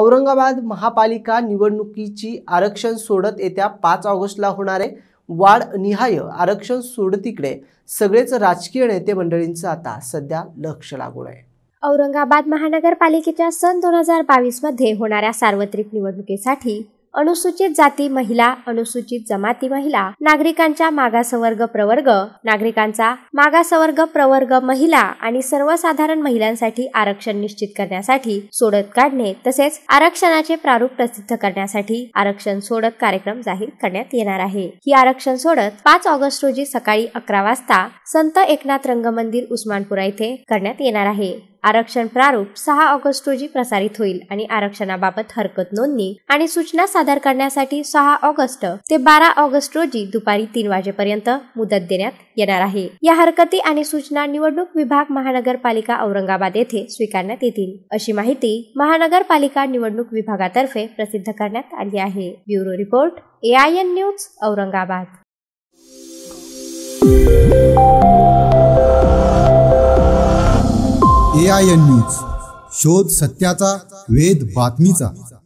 औरंगाबाद महापालिका निवडणुकीची आरक्षण सोडत येत्या पाच ऑगस्टला होणारे वाढ निहाय आरक्षण सोडतीकडे सगळेच राजकीय नेते मंडळींचं आता सध्या लक्ष लागून आहे औरंगाबाद महानगरपालिकेच्या सन दोन हजार बावीसमध्ये होणाऱ्या सार्वत्रिक निवडणुकीसाठी अनुसूचित जाती महिला अनुसूचित जमाती महिला नागरिकांच्या मागासवर्ग प्रवर्ग नागरिकांचा मागासवर्ग प्रवर्ग महिला आणि सर्वसाधारण महिलांसाठी आरक्षण निश्चित करण्यासाठी सोडत काढणे तसेच आरक्षणाचे प्रारूप प्रसिद्ध करण्यासाठी आरक्षण सोडत कार्यक्रम जाहीर करण्यात येणार आहे ही आरक्षण सोडत पाच ऑगस्ट रोजी सकाळी अकरा वाजता संत एकनाथ रंगमंदिर उस्मानपुरा येथे करण्यात येणार आहे आरक्षण प्रारूप सहा ऑगस्ट रोजी प्रसारित होईल आणि आरक्षणाबाबत हरकत नोंदणी आणि सूचना सादर करण्यासाठी सहा ऑगस्ट ते बारा ऑगस्ट रोजी दुपारी तीन वाजेपर्यंत मुदत देण्यात येणार आहे या हरकती आणि सूचना निवडणूक विभाग महानगरपालिका औरंगाबाद येथे स्वीकारण्यात येतील अशी माहिती महानगरपालिका निवडणूक विभागातर्फे प्रसिद्ध करण्यात आली आहे bureau report AIN news Aurangabad पर्याय न्यूज शोध सत्याचा वेद बातमीचा